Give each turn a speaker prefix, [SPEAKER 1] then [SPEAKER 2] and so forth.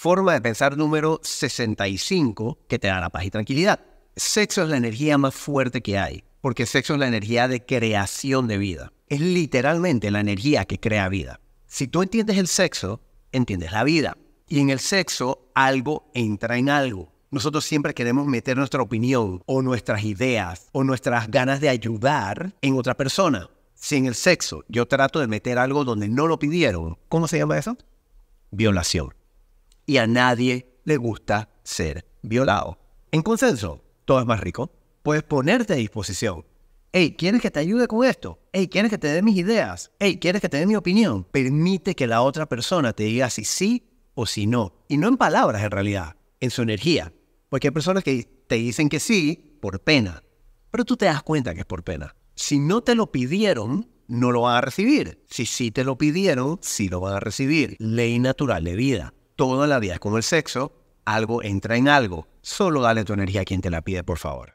[SPEAKER 1] Forma de pensar número 65 que te da la paz y tranquilidad. Sexo es la energía más fuerte que hay, porque sexo es la energía de creación de vida. Es literalmente la energía que crea vida. Si tú entiendes el sexo, entiendes la vida. Y en el sexo algo entra en algo. Nosotros siempre queremos meter nuestra opinión o nuestras ideas o nuestras ganas de ayudar en otra persona. Si en el sexo yo trato de meter algo donde no lo pidieron,
[SPEAKER 2] ¿cómo se llama eso? Violación
[SPEAKER 1] y a nadie le gusta ser violado. En consenso, todo es más rico. Puedes ponerte a disposición. Hey, ¿quieres que te ayude con esto? Hey, ¿quieres que te dé mis ideas? Hey, ¿quieres que te dé mi opinión? Permite que la otra persona te diga si sí o si no. Y no en palabras en realidad, en su energía. Porque hay personas que te dicen que sí por pena. Pero tú te das cuenta que es por pena. Si no te lo pidieron, no lo van a recibir. Si sí te lo pidieron, sí lo van a recibir. Ley natural de vida toda la vida es como el sexo, algo entra en algo. Solo dale tu energía a quien te la pide, por favor.